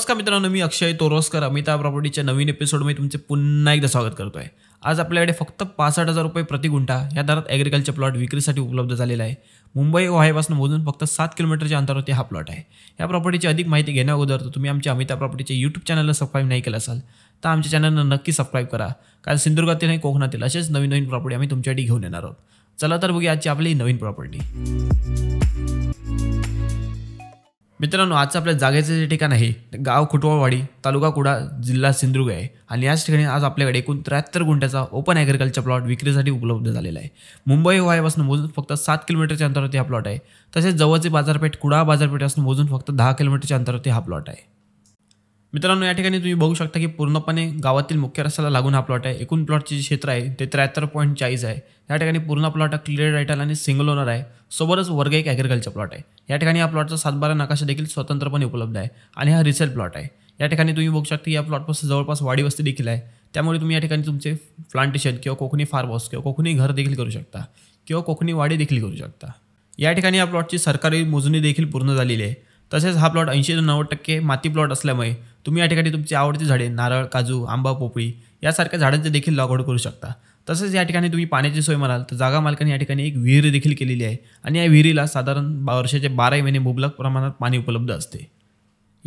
नमस्कार मित्रांनो मी अक्षय तोरोसकर अमिता प्रॉपर्टीच्या नवीन एपिसोडमध्ये तुमचे पुन्हा एकदा स्वागत करतो आहे आज आपल्याकडे फक्त पासष्ट हजार रुपये प्रतिगुंठा या दरात ॲग्रिकल्चर प्लॉट विक्रीसाठी उपलब्ध झालेला आहे मुंबई ओहायपासून मोजून फक्त सात किलोमीटरच्या अंतरावरती हा प्लॉट आहे या प्रॉपर्टीची अधिक माहिती घेण्या अगोदर तुम्ही आमच्या अमिता प्रॉपर्टीच्या यूट्यूब चॅनलला सबस्क्राईब नाही केलं असाल तर आमच्या चॅनलला नक्की सबस्क्राईब करा कारण सिंधुदुर्गातील आणि कोकणातील असेच नवीन नवीन प्रॉपर्टी आम्ही तुमच्यासाठी घेऊन येणार आहोत चला तर बघूया आजची आपली नवीन प्रॉपर्टी मित्रांनो आजचं आपल्या जागेचं जे ठिकाण आहे गाव खुटवाळवाडी तालुका कुडा जिल्हा सिंधुदुर्ग आहे आणि याच ठिकाणी आज आपल्याकडे एकूण त्र्याहत्तर गुंठ्याचा ओपन ॲग्रिकल्चर प्लॉट विक्रीसाठी उपलब्ध झालेला आहे मुंबई व्हायपासून मोजून फक्त सात किलोमीटरच्या अंतरावरती हा प्लॉट आहे तसेच जवळचे बाजारपेठ कुडा बाजारपेठापासून मोजून फक्त दहा किलोमीटरच्या अंतरावरती हा प्लॉट आहे मित्रांनो या ठिकाणी तुम्ही बघू शकता की पूर्णपणे गावातील मुख्य रस्त्याला लागून हा प्लॉट आहे एकूण प्लॉटचे जे क्षेत्र आहे ते त्र्याहत्तर पॉईंट चाळीस आहे या ठिकाणी पूर्ण प्लॉट क्लिअर रायटल आणि सिंगल ओनर आहे सोबतच वर्ग एक ॲग्रिकल्चर प्लॉट आहे या ठिकाणी या प्लॉटचा बारा नकाशा देखील स्वतंत्रपणे उपलब्ध आहे आणि हा रिसेल प्लॉट आहे या ठिकाणी तुम्ही बघू शकता की या प्लॉटपासून जवळपास वाडी वस्ती देखील आहे त्यामुळे तुम्ही या ठिकाणी तुमचे प्लांटेशन किंवा कोकणी फार्म हाऊस किंवा कोकणी घर देखील करू शकता किंवा कोकणी वाडी देखील करू शकता या ठिकाणी या प्लॉटची सरकारी मोजणी देखील पूर्ण झालेली आहे तसेच हा प्लॉट ऐंशी ते नव्वद टक्के माती प्लॉट असल्यामुळे तुम्ही या ठिकाणी तुमची आवडती झाडे नारळ काजू आंबा पोपळी यासारख्या झाडांचे देखील लागवड करू शकता तसेच या ठिकाणी तुम्ही पाण्याची सोय म्हणाल तर जागा मालकाने या ठिकाणी एक विहीर देखील केलेली आहे आणि या विहिरीला साधारण वर्षाचे बारा महिने मुबलक प्रमाणात पाणी उपलब्ध असते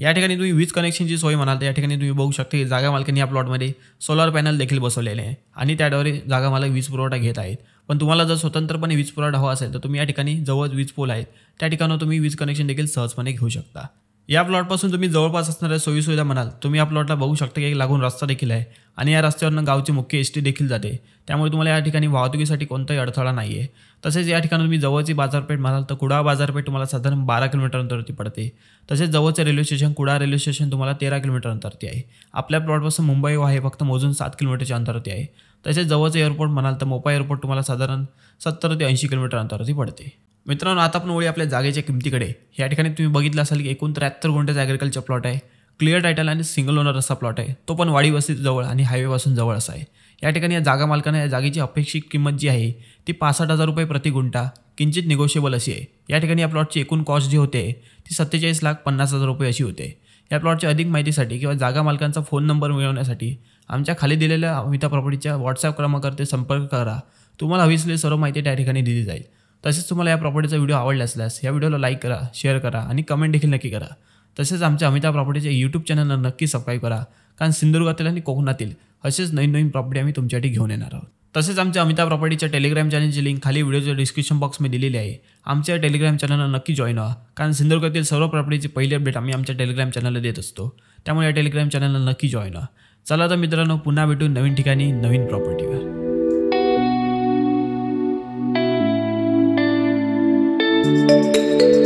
या ठिकाणी तुम्ही वीज कनेक्शनची सोय म्हणाल तर या ठिकाणी तुम्ही बघू शकता की जागा मालकांनी या प्लॉटमध्ये सोलर पॅनल देखील बसवलेले आहे आणि त्याद्वारे जागा मालक वीज पुरवठा घेत आहेत पण तुम्हाला जर स्वतंत्रपणे वीज पुरवठा हवा असेल तर तुम्ही या ठिकाणी जवळ वीज पोल आहेत त्या ठिकाणी तुम्ही वीज कनेक्शन देखील सहजपणे घेऊ शकता या प्लॉटपासून तुम्ही जवळपास असणाऱ्या सोयीसुविधा म्हणाल तुम्ही या प्लॉटला बघू शकता की एक लागून रस्ता देखील आहे आणि या रस्त्यावरनं गावची मुख्य एस टी देखील जाते त्यामुळे तुम्हाला या ठिकाणी वाहतुकीसाठी कोणताही अडथळा नाही आहे तसेच या ठिकाणी तुम्ही जवळची बाजारपेठ म्हणाल तर कुडाळा बाजारपेठ तुम्हाला साधारण बारा किलोमीटर अंतरवरती पडते तसेच जवळचं railway station Kuda railway station तुम्हाला तेरा किलोमीटर अंतरती आहे आपल्या प्लॉटपासून मुंबई आहे फक्त मोजून सात किलोमीटरच्या अंतरती आहे तसेच जवळचं एअरपोर्ट म्हणाल तर मोपा एअरपोर्ट तुम्हाला साधारण सत्तर ते ऐंशी किलोमीटर अंतरवरती पडते मित्रांनो आता आपण ओळी आपल्या जागेच्या किमतीकडे या ठिकाणी तुम्ही बघितलं असाल की एकूण त्र्याहत्तर गुंठ्याचा ॲग्रिकल्चर प्लॉट आहे क्लिअर टायटल आणि सिंगल ओनर असा प्लॉट आहे तो पण वाडी जवळ आणि हायवेपासून जवळ असा आहे या ठिकाणी या जागा मालकाने या जागेची अपेक्षित किंमत जी आहे ती पासष्ट हजार रुपये प्रति गुंठा किंचित निगोशिएबल अशी आहे या ठिकाणी या प्लॉटची एकूण कॉस्ट जी होते ती सत्तेचाळीस लाख पन्नास हजार रुपये अशी होते या प्लॉटची अधिक माहितीसाठी किंवा जागा मालकांचा फोन नंबर मिळवण्यासाठी आमच्या खाली दिलेल्या अमिता प्रॉपर्टीच्या व्हॉट्सअप क्रमांकावरती ते संपर्क करा तुम्हाला हवी असलेली सर्व माहिती त्या ठिकाणी दिली जाईल तसेच तुम्हाला या प्रॉपर्टीचा व्हिडिओ आवडला असल्यास या व्हिडिओला लाईक करा शेअर करा आणि कमेंट देखील नक्की करा तसेच आमच्या अमिता प्रॉपर्टीच्या यूट्यूब चॅनलला नक्की सबस्क्राईब करा कारण सिंधुदुर्गातील आणि कोकणातील असेच नवीन नवीन प्रॉपर्टी आम्ही तुमच्यासाठी घेऊन येणार आहोत तसेच आमच्या अमिता प्रॉपर्टीच्या टेलिग्राम चॅनलची लिंक खाली व्हिडिओच्या डिस्क्रिप्शन बॉक्समध्ये दिलेली आहे आमच्या टेलिग्राम चॅनलला नक्की जॉईन व्हा कारण सिंधुदुर्गातील सर्व प्रॉपर्टीची पहिली अपडेट आम्ही आमच्या टेलिग्राम चॅनलला देत असतो त्यामुळे या टेलिग्राम चॅनलला नक्की जॉईन व्हा चला तर मित्रांनो पुन्हा भेटून नवीन ठिकाणी नवीन प्रॉपर्टीवर Música